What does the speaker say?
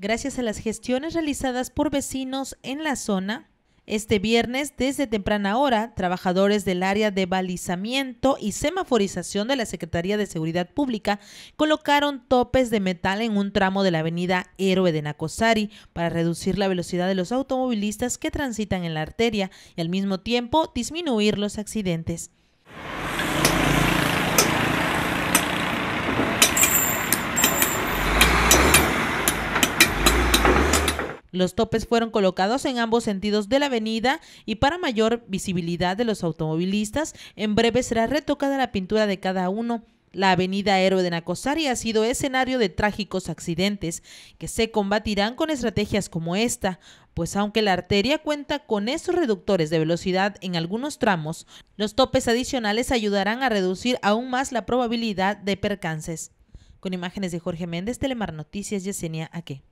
Gracias a las gestiones realizadas por vecinos en la zona, este viernes, desde temprana hora, trabajadores del área de balizamiento y semaforización de la Secretaría de Seguridad Pública colocaron topes de metal en un tramo de la avenida Héroe de Nacosari para reducir la velocidad de los automovilistas que transitan en la arteria y al mismo tiempo disminuir los accidentes. Los topes fueron colocados en ambos sentidos de la avenida y para mayor visibilidad de los automovilistas, en breve será retocada la pintura de cada uno. La avenida Héroe de Nacosari ha sido escenario de trágicos accidentes que se combatirán con estrategias como esta, pues aunque la arteria cuenta con esos reductores de velocidad en algunos tramos, los topes adicionales ayudarán a reducir aún más la probabilidad de percances. Con imágenes de Jorge Méndez, Telemar Noticias, Yesenia Aque.